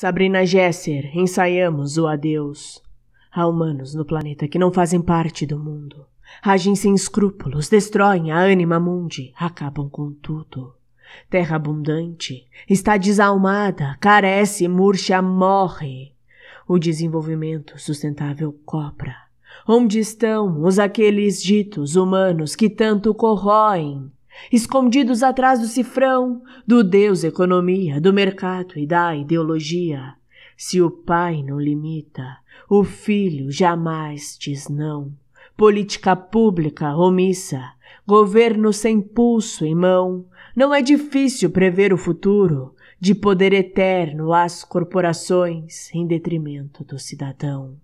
Sabrina Gesser, ensaiamos o adeus. Há humanos no planeta que não fazem parte do mundo. Agem sem escrúpulos, destroem a anima mundi, acabam com tudo. Terra abundante, está desalmada, carece, murcha, morre. O desenvolvimento sustentável cobra. Onde estão os aqueles ditos humanos que tanto corroem? escondidos atrás do cifrão, do Deus economia, do mercado e da ideologia. Se o pai não limita, o filho jamais diz não. Política pública omissa, governo sem pulso em mão. Não é difícil prever o futuro de poder eterno às corporações em detrimento do cidadão.